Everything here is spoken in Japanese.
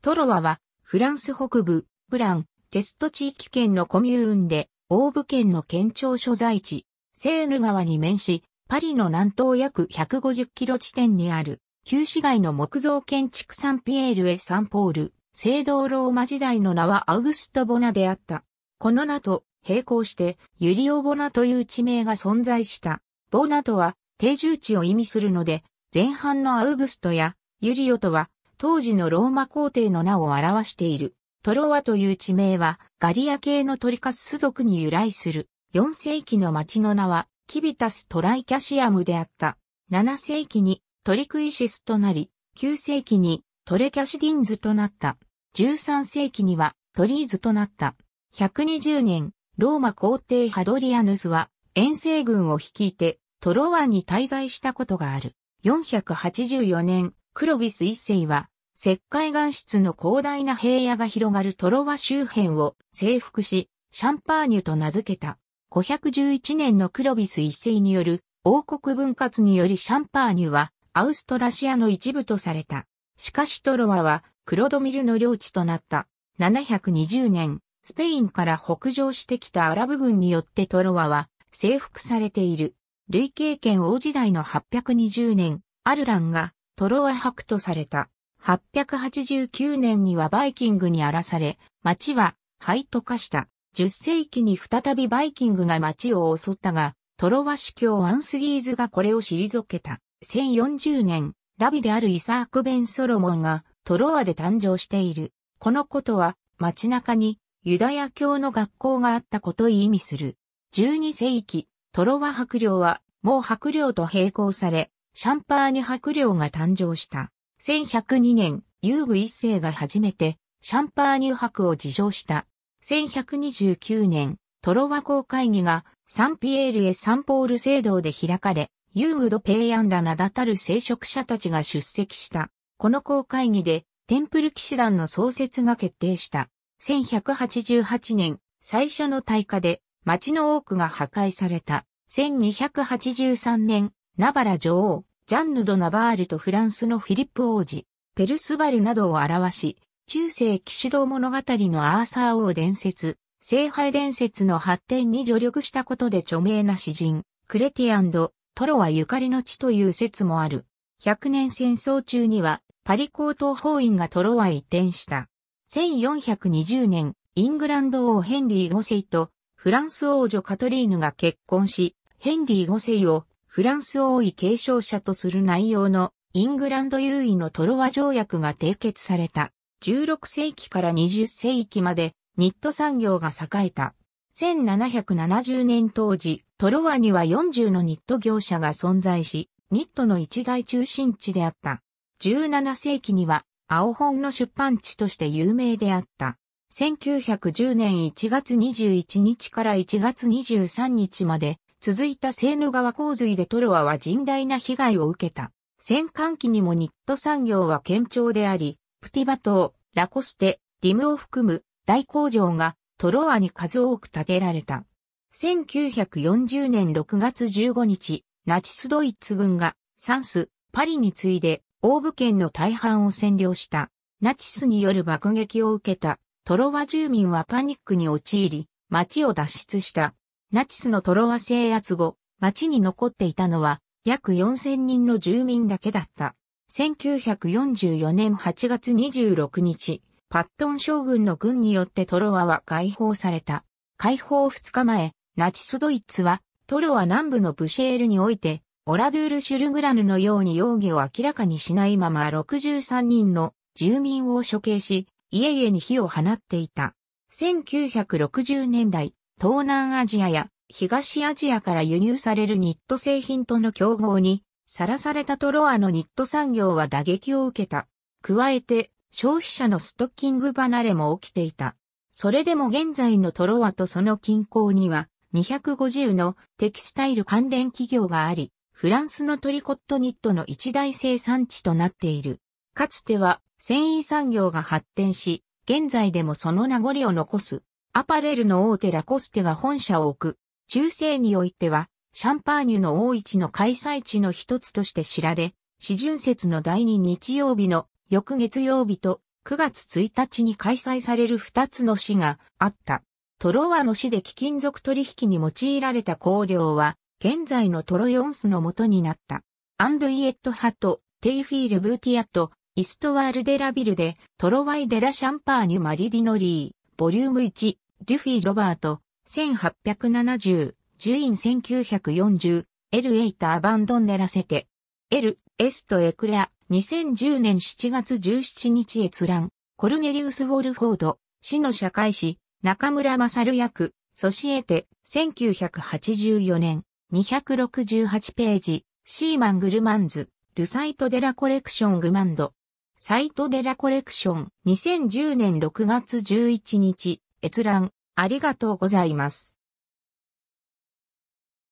トロワは、フランス北部、プラン、テスト地域圏のコミューンで、オーブ県の県庁所在地、セーヌ川に面し、パリの南東約150キロ地点にある、旧市街の木造建築サンピエール・エ・サンポール、聖堂ローマ時代の名はアウグスト・ボナであった。この名と並行して、ユリオ・ボナという地名が存在した。ボナとは、定住地を意味するので、前半のアウグストや、ユリオとは、当時のローマ皇帝の名を表している。トロワという地名は、ガリア系のトリカス族に由来する。4世紀の町の名は、キビタス・トライキャシアムであった。7世紀にトリクイシスとなり、9世紀にトレキャシディンズとなった。13世紀にはトリーズとなった。120年、ローマ皇帝ハドリアヌスは遠征軍を率いてトロワに滞在したことがある。484年、クロビス一世は、石灰岩質の広大な平野が広がるトロワ周辺を征服し、シャンパーニュと名付けた。511年のクロビス一世による王国分割によりシャンパーニュはアウストラシアの一部とされた。しかしトロワはクロドミルの領地となった。720年、スペインから北上してきたアラブ軍によってトロワは征服されている。累計権王時代の820年、アルランがトロワ博とされた。889年にはバイキングに荒らされ、町は灰と化した。10世紀に再びバイキングが町を襲ったが、トロワ司教アンスギーズがこれを退けた。1040年、ラビであるイサーク・ベン・ソロモンがトロワで誕生している。このことは街中にユダヤ教の学校があったことを意味する。12世紀、トロワ博領はもう白領と並行され、シャンパーニュ伯領が誕生した。1102年、遊具一世が初めて、シャンパーニュ伯を自称した。1129年、トロワ公会議がサンピエールへサンポール聖堂で開かれ、ユーグド・ペイアンら名だたる聖職者たちが出席した。この公会議で、テンプル騎士団の創設が決定した。1188年、最初の大火で、町の多くが破壊された。1283年、ナバラ女王、ジャンヌ・ド・ナバールとフランスのフィリップ王子、ペルスバルなどを表し、中世騎士道物語のアーサー王伝説、聖杯伝説の発展に助力したことで著名な詩人、クレティアンド、トロはゆかりの地という説もある。100年戦争中には、パリ高等法院がトロは移転した。1420年、イングランド王ヘンリー5世とフランス王女カトリーヌが結婚し、ヘンリー5世をフランス王位継承者とする内容のイングランド優位のトロワ条約が締結された。16世紀から20世紀までニット産業が栄えた。1770年当時、トロワには40のニット業者が存在し、ニットの一大中心地であった。17世紀には青本の出版地として有名であった。1910年1月21日から1月23日まで続いたセーヌ川洪水でトロワは甚大な被害を受けた。戦艦機にもニット産業は堅調であり、プティバ島、ラコステ、ディムを含む大工場がトロワに数多く建てられた。1940年6月15日、ナチスドイツ軍がサンス、パリに次いで、オーブ県の大半を占領した。ナチスによる爆撃を受けた、トロワ住民はパニックに陥り、街を脱出した。ナチスのトロワ制圧後、町に残っていたのは約4000人の住民だけだった。1944年8月26日、パットン将軍の軍によってトロワは解放された。解放2日前、ナチスドイツはトロワ南部のブシェールにおいて、オラドゥール・シュルグラヌのように容疑を明らかにしないまま63人の住民を処刑し、家々に火を放っていた。1960年代、東南アジアや東アジアから輸入されるニット製品との競合に、さらされたトロアのニット産業は打撃を受けた。加えて、消費者のストッキング離れも起きていた。それでも現在のトロワとその近郊には250のテキスタイル関連企業があり、フランスのトリコットニットの一大生産地となっている。かつては繊維産業が発展し、現在でもその名残を残すアパレルの大手ラコステが本社を置く。中世においては、シャンパーニュの大市の開催地の一つとして知られ、四巡節の第2日曜日の翌月曜日と9月1日に開催される2つの市があった。トロワの市で貴金属取引に用いられた香料は、現在のトロヨンスの元になった。アンドイエット派とテイフィール・ブーティアとイストワール・デ・ラビルでトロワイ・デ・ラ・シャンパーニュ・マリディノリー、ボリューム1、デュフィー・ロバート、1870、ジュイン1940、エル・エイター・バンドンネラセテ、エル・エスト・エクレア、2010年7月17日閲覧、コルネリウス・ウォルフォード、市の社会史、中村勝役、ソシエテ、1984年、268ページ、シーマン・グルマンズ、ルサイト・デラ・コレクション・グマンド、サイト・デラ・コレクション、2010年6月11日、閲覧ありがとうございます。